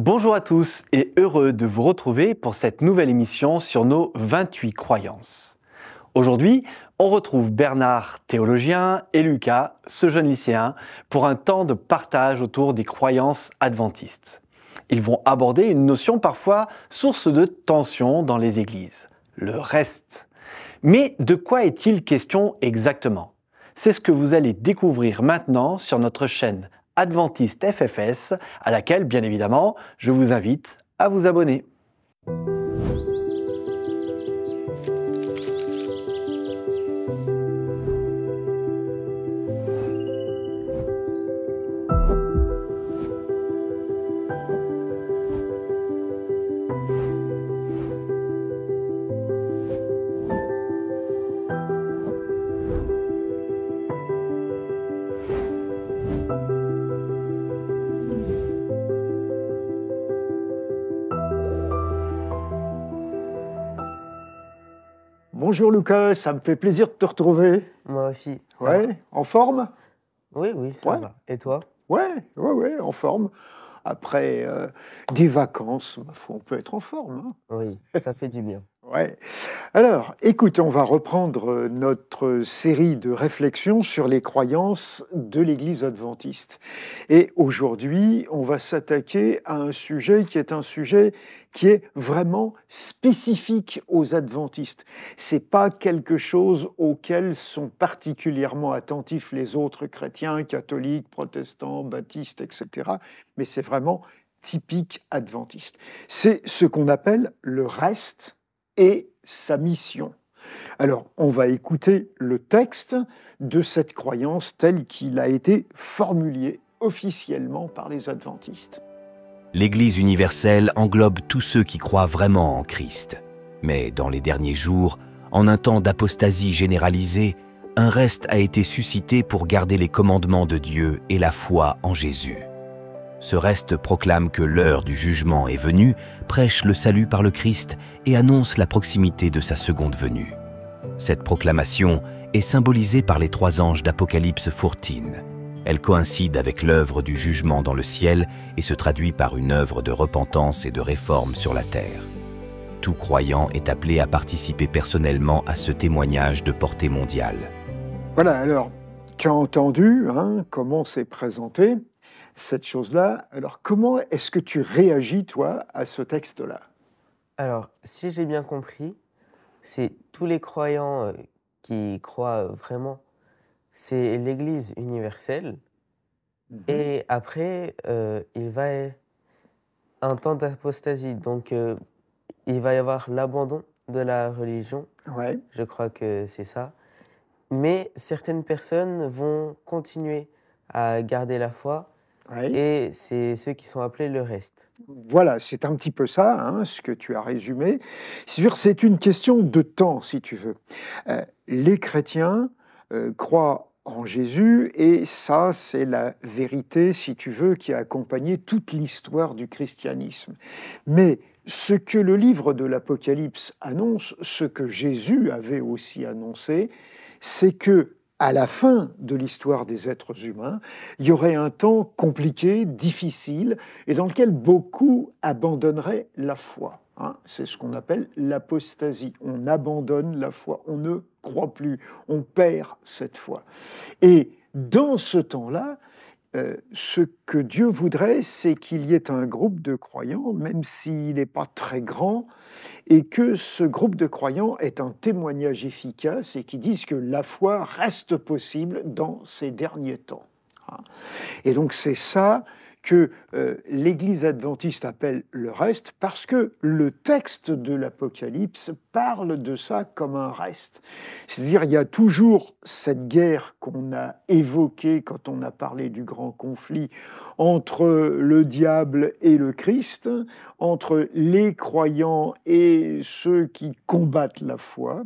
Bonjour à tous et heureux de vous retrouver pour cette nouvelle émission sur nos 28 croyances. Aujourd'hui, on retrouve Bernard, théologien, et Lucas, ce jeune lycéen, pour un temps de partage autour des croyances adventistes. Ils vont aborder une notion parfois source de tension dans les églises, le reste. Mais de quoi est-il question exactement C'est ce que vous allez découvrir maintenant sur notre chaîne adventiste FFS, à laquelle, bien évidemment, je vous invite à vous abonner. Bonjour Lucas, ça me fait plaisir de te retrouver. Moi aussi. Ouais, en forme Oui, oui, ça ouais. va. Et toi Ouais, ouais, ouais, en forme. Après euh, des vacances, on peut être en forme. Hein. Oui, ça fait du bien. Alors, écoute, on va reprendre euh, notre série de réflexions sur les croyances de l'Église adventiste. Et aujourd'hui, on va s'attaquer à un sujet qui est un sujet qui est vraiment spécifique aux adventistes. n'est pas quelque chose auquel sont particulièrement attentifs les autres chrétiens, catholiques, protestants, baptistes, etc. Mais c'est vraiment typique adventiste. C'est ce qu'on appelle le reste et sa mission. Alors, on va écouter le texte de cette croyance telle qu'il a été formulé officiellement par les adventistes. L'Église universelle englobe tous ceux qui croient vraiment en Christ. Mais dans les derniers jours, en un temps d'apostasie généralisée, un reste a été suscité pour garder les commandements de Dieu et la foi en Jésus. Ce reste proclame que l'heure du jugement est venue, prêche le salut par le Christ et annonce la proximité de sa seconde venue. Cette proclamation est symbolisée par les trois anges d'Apocalypse Fourtine. Elle coïncide avec l'œuvre du jugement dans le ciel et se traduit par une œuvre de repentance et de réforme sur la terre. Tout croyant est appelé à participer personnellement à ce témoignage de portée mondiale. Voilà, alors, tu as entendu hein, comment c'est présenté cette chose-là. Alors comment est-ce que tu réagis, toi, à ce texte-là Alors, si j'ai bien compris, c'est tous les croyants euh, qui croient euh, vraiment, c'est l'Église universelle. Mhm. Et après, euh, il va y un temps d'apostasie. Donc, il va y avoir l'abandon de la religion. Je crois que c'est ça. Mais certaines personnes vont continuer à garder la foi et c'est ceux qui sont appelés le reste. Voilà, c'est un petit peu ça, hein, ce que tu as résumé. C'est une question de temps, si tu veux. Euh, les chrétiens euh, croient en Jésus, et ça, c'est la vérité, si tu veux, qui a accompagné toute l'histoire du christianisme. Mais ce que le livre de l'Apocalypse annonce, ce que Jésus avait aussi annoncé, c'est que à la fin de l'histoire des êtres humains, il y aurait un temps compliqué, difficile, et dans lequel beaucoup abandonneraient la foi. Hein. c'est ce qu'on appelle l'apostasie. On abandonne la foi, on ne croit plus, on perd cette foi. Et dans ce temps-là, euh, ce que Dieu voudrait, c'est qu'il y ait un groupe de croyants, même s'il n'est pas très grand, et que ce groupe de croyants est un témoignage efficace et qui dise que la foi reste possible dans ces derniers temps. Ah. Et donc c'est ça que euh, l'Église adventiste appelle le reste, parce que le texte de l'Apocalypse parle de ça comme un reste. C'est-à-dire il y a toujours cette guerre qu'on a évoquée quand on a parlé du grand conflit entre le diable et le Christ, entre les croyants et ceux qui combattent la foi.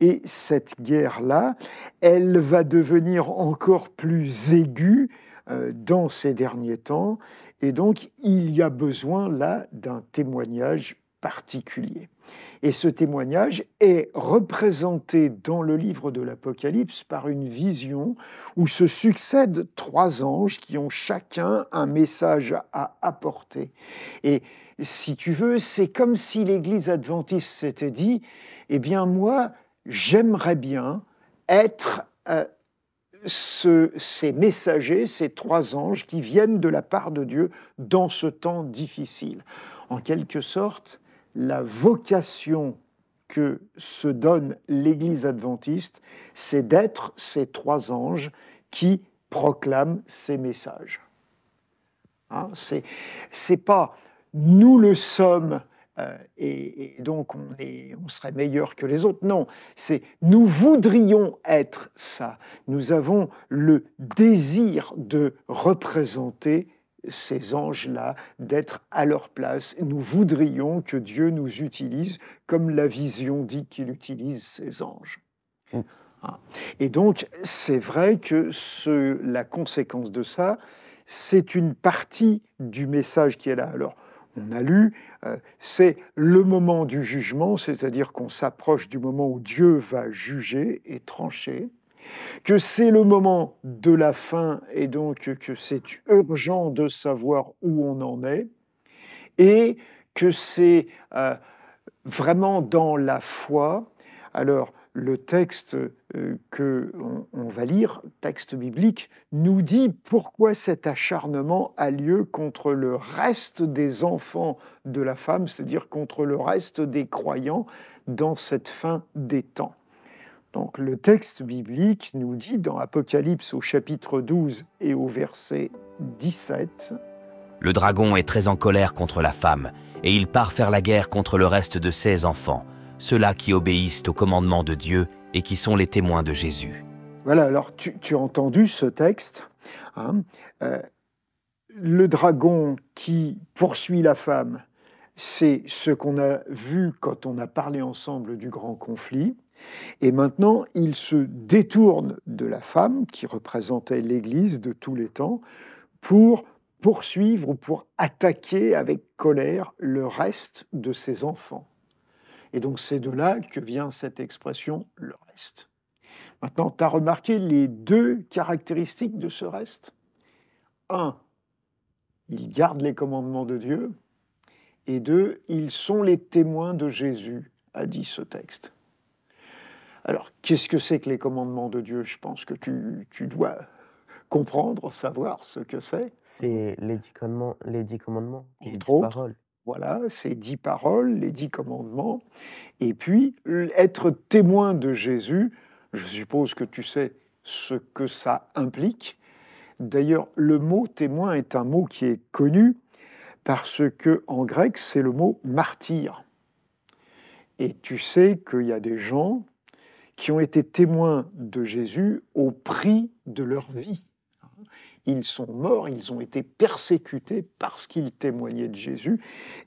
Et cette guerre-là, elle va devenir encore plus aiguë euh, dans ces derniers temps. Et donc, il y a besoin là d'un témoignage particulier. Et ce témoignage est représenté dans le livre de l'Apocalypse par une vision où se succèdent trois anges qui ont chacun un message à apporter. Et si tu veux, c'est comme si l'Église adventiste s'était dit, eh bien moi, j'aimerais bien être euh, ces messagers, ces trois anges qui viennent de la part de Dieu dans ce temps difficile. En quelque sorte, la vocation que se donne l'Église adventiste, c'est d'être ces trois anges qui proclament ces messages. Hein, ce c'est pas nous le sommes euh, et, donc on, est, on serait meilleur que les autres. Non, c'est nous voudrions être ça. Nous avons le désir de représenter ces anges-là, d'être à leur place. Nous voudrions que Dieu nous utilise comme la vision dit qu'il utilise ses anges. Mmh. Ah. Et donc, c'est vrai que ce, la conséquence de ça, c'est une partie du message qui est là. Alors, on a lu euh, c'est le moment du jugement, c'est-à-dire qu'on s'approche du moment où Dieu va juger et trancher, que c'est le moment de la fin et donc que c'est urgent de savoir où on en est, et que c'est euh, vraiment dans la foi. Alors, le texte euh, que on, va lire, texte biblique, nous dit pourquoi cet acharnement a lieu contre le reste des enfants de la femme, c'est-à-dire contre le reste des croyants dans cette fin des temps. Donc le texte biblique nous dit dans Apocalypse au chapitre 12 et au verset 17 Le dragon est très en colère contre la femme et il part faire la guerre contre le reste de ses enfants ceux-là qui obéissent au commandement de Dieu et qui sont les témoins de Jésus. Voilà, alors tu, as entendu ce texte. Hein, euh, le dragon qui poursuit la femme, c'est ce qu'on a vu quand on a parlé ensemble du grand conflit. Et maintenant, il se détourne de la femme qui représentait l'Église de tous les temps pour poursuivre ou pour attaquer avec colère le reste de ses enfants. Et donc c'est de là que vient cette expression le reste. Maintenant, tu as remarqué les deux caractéristiques de ce reste. Un, ils gardent les commandements de Dieu. Et deux, ils sont les témoins de Jésus, a dit ce texte. Alors, qu'est-ce que c'est que les commandements de Dieu Je pense que tu, dois comprendre, savoir ce que c'est. C'est les commandements, les dix commandements, les dix paroles. Voilà, ces dix paroles, les dix commandements. Et puis, être témoin de Jésus, je suppose que tu sais ce que ça implique. D'ailleurs, le mot témoin est un mot qui est connu parce que en grec, c'est le mot martyr. Et tu sais qu'il y a des gens qui ont été témoins de Jésus au prix de leur vie ils sont morts, ils ont été persécutés parce qu'ils témoignaient de Jésus.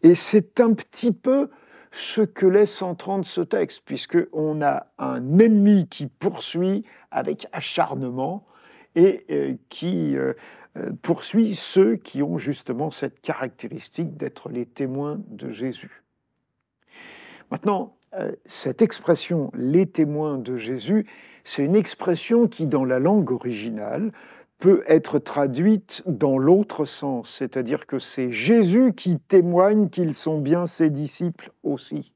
Et c'est un petit peu ce que laisse entendre ce texte, puisqu'on a un ennemi qui poursuit avec acharnement et euh, qui euh, euh, poursuit ceux qui ont justement cette caractéristique d'être les témoins de Jésus. Maintenant, cette expression les témoins de Jésus, c'est une expression qui, dans la langue originale, peut être traduite dans l'autre sens, c'est-à-dire que c'est Jésus qui témoigne qu'ils sont bien ses disciples aussi.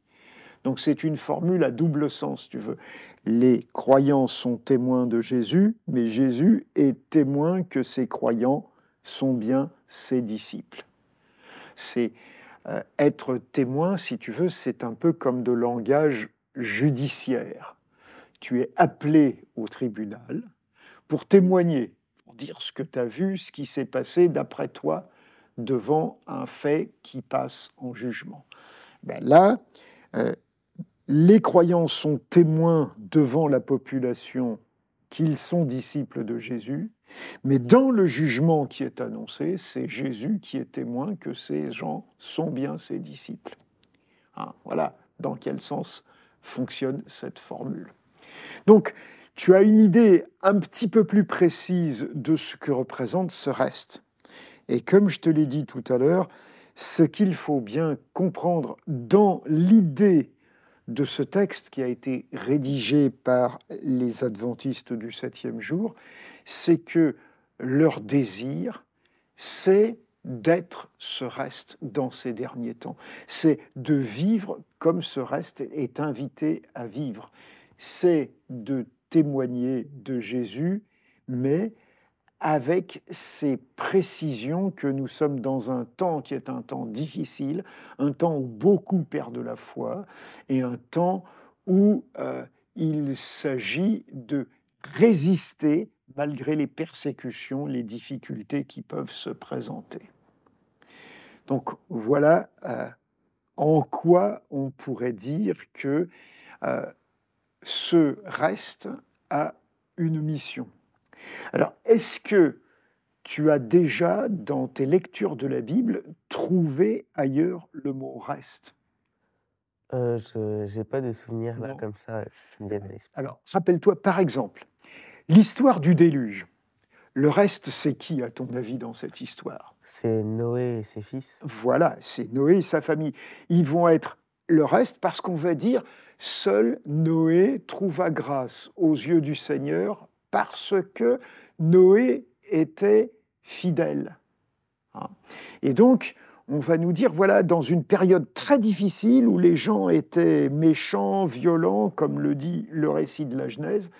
Donc c'est une formule à double sens, tu veux. Les croyants sont témoins de Jésus, mais Jésus est témoin que ses croyants sont bien ses disciples. C'est euh, être témoin, si tu veux, c'est un peu comme de langage judiciaire. Tu es appelé au tribunal pour témoigner dire ce que tu as vu, ce qui s'est passé d'après toi devant un fait qui passe en jugement. Ben là, euh, les croyants sont témoins devant la population qu'ils sont disciples de Jésus, mais dans le jugement qui est annoncé, c'est Jésus qui est témoin que ces gens sont bien ses disciples. Ah, voilà dans quel sens fonctionne cette formule. Donc, tu as une idée un petit peu plus précise de ce que représente ce reste. Et comme je te l'ai dit tout à l'heure, ce qu'il faut bien comprendre dans l'idée de ce texte qui a été rédigé par les adventistes du septième jour, c'est que leur désir, c'est d'être ce reste dans ces derniers temps, c'est de vivre comme ce reste est invité à vivre, c'est de témoigner de Jésus, mais avec ces précisions que nous sommes dans un temps qui est un temps difficile, un temps où beaucoup perdent la foi, et un temps où euh, il s'agit de résister malgré les persécutions, les difficultés qui peuvent se présenter. Donc voilà euh, en quoi on pourrait dire que euh, ce reste a une mission. Alors, est-ce que tu as déjà, dans tes lectures de la Bible, trouvé ailleurs le mot reste euh, Je n'ai pas de souvenirs là, comme ça. Alors, rappelle-toi, par exemple, l'histoire du déluge. Le reste, c'est qui, à ton avis, dans cette histoire C'est Noé et ses fils. Voilà, c'est Noé et sa famille. Ils vont être le reste parce qu'on va dire seul Noé trouva grâce aux yeux du Seigneur parce que Noé était fidèle. Hein. Et donc, on va nous dire, voilà, dans une période très difficile où les gens étaient méchants, violents, comme le dit le récit de la Genèse,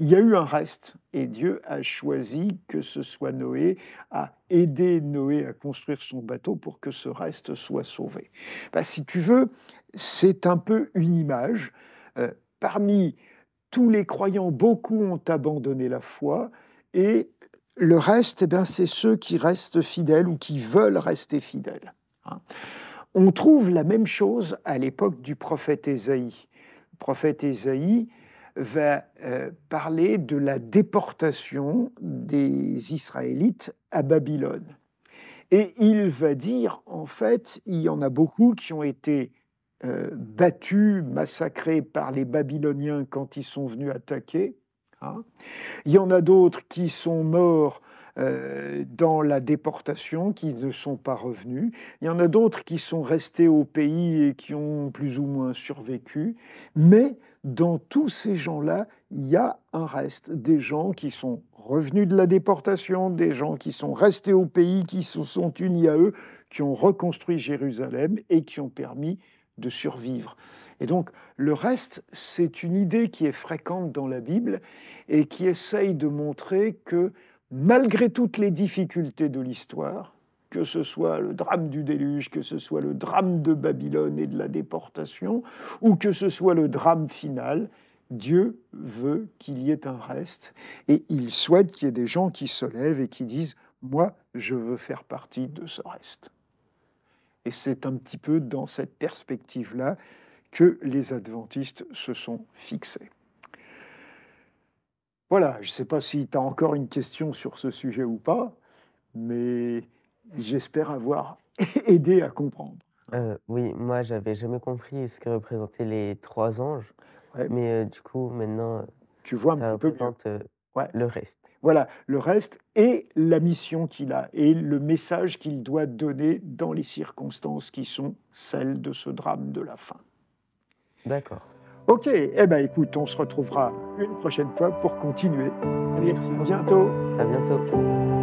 il y a eu un reste et Dieu a choisi que ce soit Noé, a aidé Noé à construire son bateau pour que ce reste soit sauvé. Bah, si tu veux, c'est un peu une image. Euh, parmi tous les croyants, beaucoup ont abandonné la foi et le reste, eh c'est ceux qui restent fidèles ou qui veulent rester fidèles. Hein. on trouve la même chose à l'époque du prophète Ésaïe. Le prophète Ésaïe, va euh, parler de la déportation des Israélites à Babylone. Et il va dire, en fait, il y en a beaucoup qui ont été euh, battus, massacrés par les Babyloniens quand ils sont venus attaquer. Hein. Il y en a d'autres qui sont morts euh, dans la déportation qui ne sont pas revenus. Il y en a d'autres qui sont restés au pays et qui ont plus ou moins survécu. Mais dans tous ces gens-là, il y a un reste, des gens qui sont revenus de la déportation, des gens qui sont restés au pays, qui se sont unis à eux, qui ont reconstruit Jérusalem et qui ont permis de survivre. Et donc, le reste, c'est une idée qui est fréquente dans la Bible et qui essaye de montrer que malgré toutes les difficultés de l'histoire, que ce soit le drame du déluge, que ce soit le drame de Babylone et de la déportation, ou que ce soit le drame final, Dieu veut qu'il y ait un reste et il souhaite qu'il y ait des gens qui se lèvent et qui disent ⁇ Moi, je veux faire partie de ce reste ⁇ Et c'est un petit peu dans cette perspective-là que les adventistes se sont fixés. Voilà, je ne sais pas si tu as encore une question sur ce sujet ou pas, mais j'espère avoir aidé à comprendre. Euh, oui, moi, j'avais jamais compris ce que représentaient les trois anges, mais euh, du coup, maintenant, tu vois ça un représente euh, le reste. Voilà, le reste et la mission qu'il a et le message qu'il doit donner dans les circonstances qui sont celles de ce drame de la fin. D'accord. Ok, eh ben écoute, on se retrouvera une prochaine fois pour continuer. À bientôt. À bientôt.